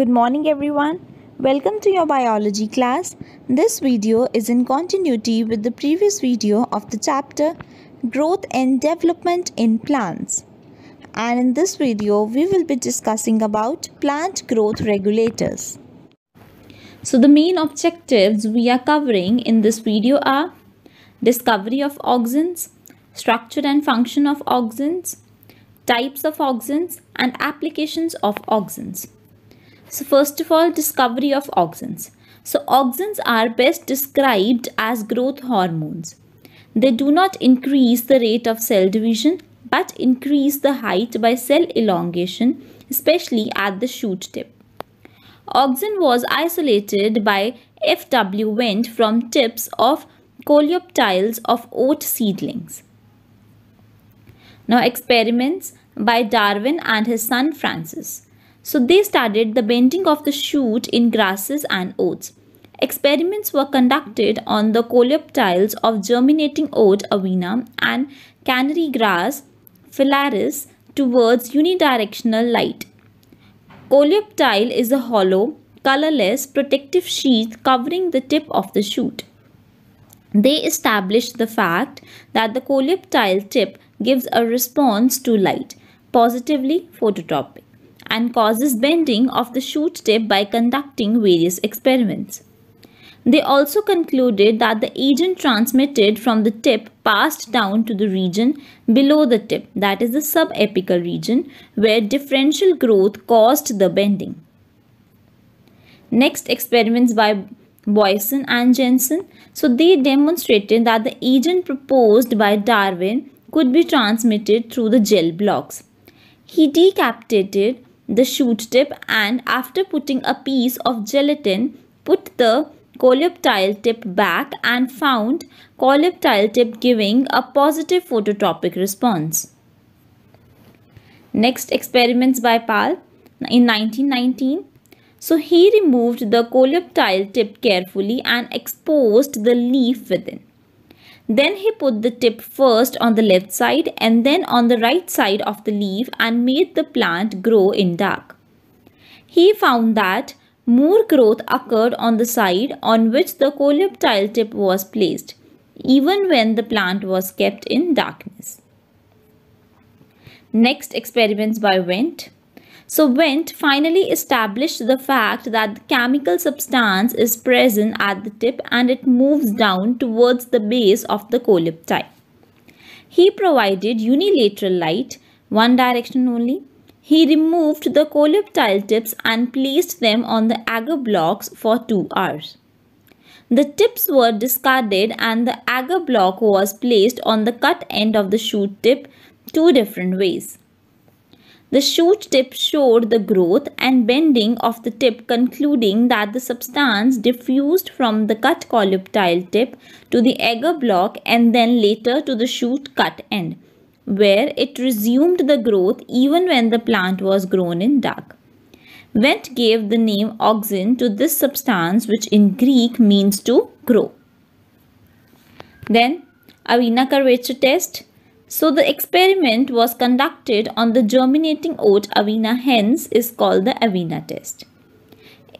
Good morning everyone. Welcome to your biology class. This video is in continuity with the previous video of the chapter Growth and Development in Plants. And in this video, we will be discussing about plant growth regulators. So the main objectives we are covering in this video are discovery of auxins, structure and function of auxins, types of auxins and applications of auxins. So first of all, discovery of auxins. So auxins are best described as growth hormones. They do not increase the rate of cell division but increase the height by cell elongation, especially at the shoot tip. Auxin was isolated by F.W. Wendt from tips of coleoptiles of oat seedlings. Now experiments by Darwin and his son Francis. So they studied the bending of the shoot in grasses and oats. Experiments were conducted on the coleoptiles of germinating oat avena and canary grass phalaris towards unidirectional light. Coleoptile is a hollow, colorless protective sheath covering the tip of the shoot. They established the fact that the coleoptile tip gives a response to light, positively phototropic and causes bending of the shoot tip by conducting various experiments. They also concluded that the agent transmitted from the tip passed down to the region below the tip, that is the subepical region, where differential growth caused the bending. Next experiments by Boyson and Jensen. So they demonstrated that the agent proposed by Darwin could be transmitted through the gel blocks. He decapitated the shoot tip and after putting a piece of gelatin, put the coleoptile tip back and found coleoptile tip giving a positive phototropic response. Next experiments by Pal in 1919. So he removed the coleoptile tip carefully and exposed the leaf within. Then he put the tip first on the left side and then on the right side of the leaf and made the plant grow in dark. He found that more growth occurred on the side on which the coleoptile tip was placed, even when the plant was kept in darkness. Next experiments by Wendt. So Wendt finally established the fact that the chemical substance is present at the tip and it moves down towards the base of the collipi. He provided unilateral light, one direction only. He removed the collipi tips and placed them on the agar blocks for two hours. The tips were discarded and the agar block was placed on the cut end of the shoot tip two different ways. The shoot tip showed the growth and bending of the tip concluding that the substance diffused from the cut colubtile tip to the agar block and then later to the shoot cut end, where it resumed the growth even when the plant was grown in dark. Wendt gave the name auxin to this substance which in Greek means to grow. Then Avina curvature test so the experiment was conducted on the germinating oat avena hence is called the avena test.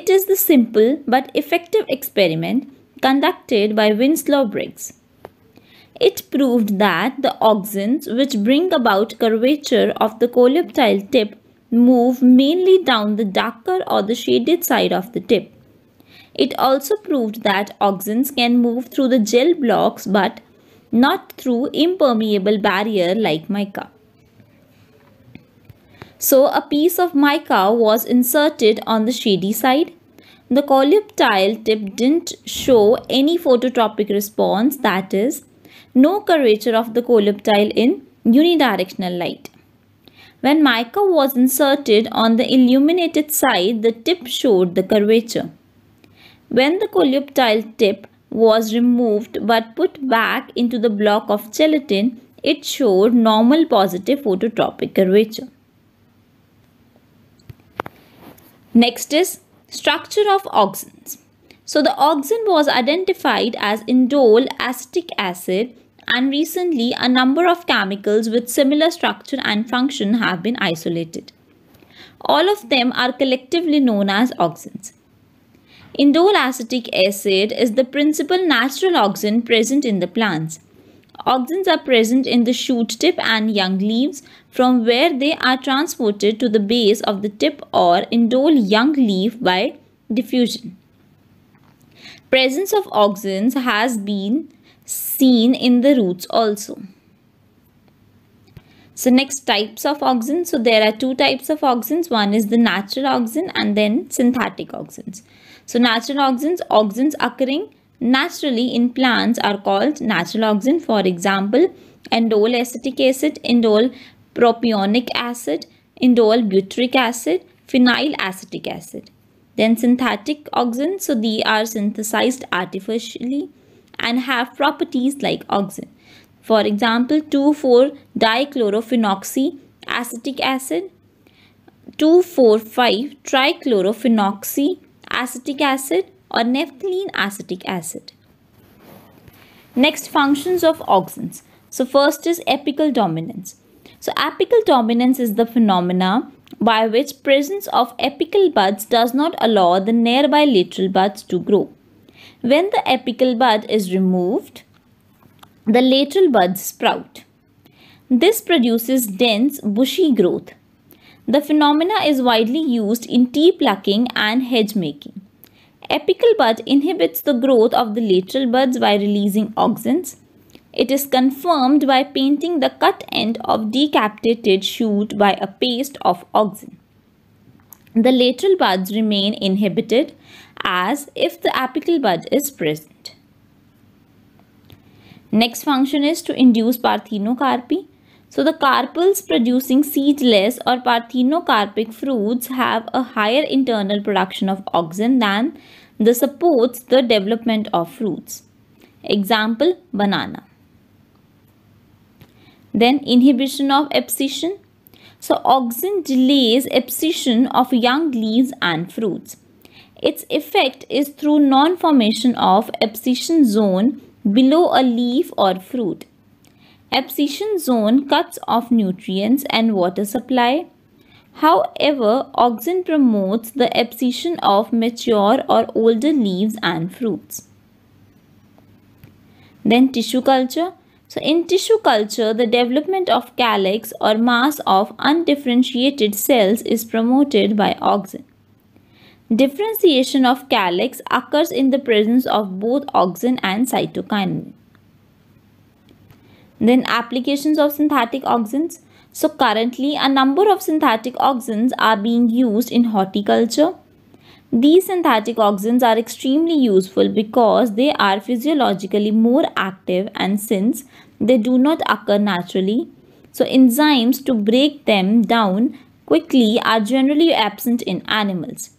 It is the simple but effective experiment conducted by Winslow Briggs. It proved that the auxins which bring about curvature of the coleoptile tip move mainly down the darker or the shaded side of the tip. It also proved that auxins can move through the gel blocks but not through impermeable barrier like mica. So a piece of mica was inserted on the shady side. The column tip didn't show any phototropic response that is, no curvature of the column in unidirectional light. When mica was inserted on the illuminated side, the tip showed the curvature. When the coleoptile tip was removed but put back into the block of gelatin, it showed normal positive phototropic curvature. Next is structure of auxins. So the auxin was identified as indole acetic acid and recently a number of chemicals with similar structure and function have been isolated. All of them are collectively known as auxins. Indole acetic acid is the principal natural auxin present in the plants. Auxins are present in the shoot tip and young leaves from where they are transported to the base of the tip or indole young leaf by diffusion. Presence of auxins has been seen in the roots also. So next types of auxins. So there are two types of auxins. One is the natural auxin and then synthetic auxins. So natural auxins, auxins occurring naturally in plants are called natural auxin. For example, indole acetic acid, indole propionic acid, indole butyric acid, phenyl acetic acid. Then synthetic auxin, so they are synthesized artificially and have properties like auxin. For example, 2,4-dichlorophenyl acetic acid, 2,4,5-trichlorophenyl acetic acid or naphthalene acetic acid. Next functions of auxins. So first is apical dominance. So apical dominance is the phenomena by which presence of apical buds does not allow the nearby lateral buds to grow. When the apical bud is removed, the lateral buds sprout. This produces dense bushy growth the phenomena is widely used in tea plucking and hedge making. Apical bud inhibits the growth of the lateral buds by releasing auxins. It is confirmed by painting the cut end of decapitated shoot by a paste of auxin. The lateral buds remain inhibited as if the apical bud is present. Next function is to induce parthenocarpy. So the carpels producing seedless or parthenocarpic fruits have a higher internal production of auxin than the supports the development of fruits. Example banana. Then inhibition of abscission. So auxin delays abscission of young leaves and fruits. Its effect is through non-formation of abscission zone below a leaf or fruit Abscission zone cuts off nutrients and water supply. However, auxin promotes the abscission of mature or older leaves and fruits. Then tissue culture. So in tissue culture, the development of calyx or mass of undifferentiated cells is promoted by auxin. Differentiation of calyx occurs in the presence of both auxin and cytokinin. Then applications of synthetic auxins. So currently a number of synthetic auxins are being used in horticulture. These synthetic auxins are extremely useful because they are physiologically more active and since they do not occur naturally. So enzymes to break them down quickly are generally absent in animals.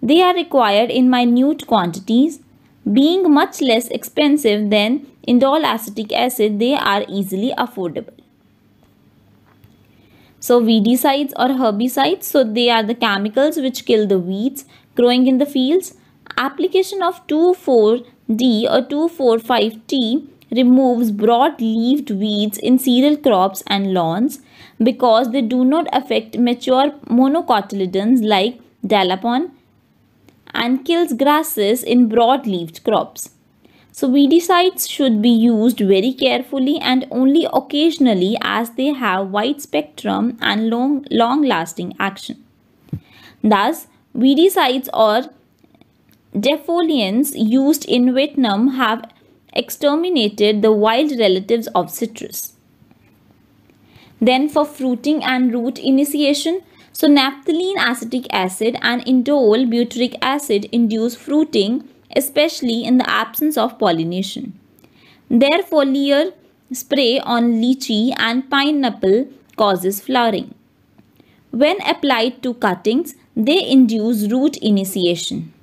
They are required in minute quantities being much less expensive than indole acetic acid, they are easily affordable. So weedicides or herbicides, so they are the chemicals which kill the weeds growing in the fields. Application of 2,4-D or 2,4,5-T removes broad-leaved weeds in cereal crops and lawns because they do not affect mature monocotyledons like dalapon and kills grasses in broad-leaved crops. So weedicides should be used very carefully and only occasionally as they have wide spectrum and long, long lasting action. Thus, weedicides or defoliants used in Vietnam have exterminated the wild relatives of citrus. Then for fruiting and root initiation, so naphthalene acetic acid and indole butyric acid induce fruiting especially in the absence of pollination. Their foliar spray on lychee and pineapple causes flowering. When applied to cuttings, they induce root initiation.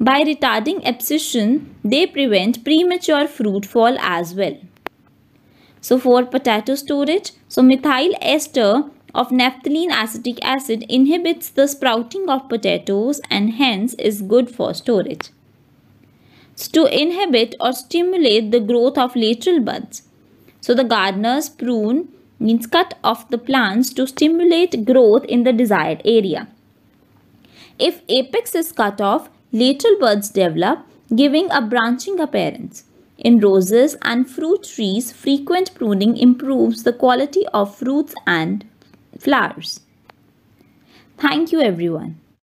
By retarding abscission, they prevent premature fruit fall as well. So for potato storage, so methyl ester of naphthalene acetic acid inhibits the sprouting of potatoes and hence is good for storage. To inhibit or stimulate the growth of lateral buds. So the gardeners prune means cut off the plants to stimulate growth in the desired area. If apex is cut off, lateral buds develop, giving a branching appearance. In roses and fruit trees, frequent pruning improves the quality of fruits and flowers. Thank you everyone.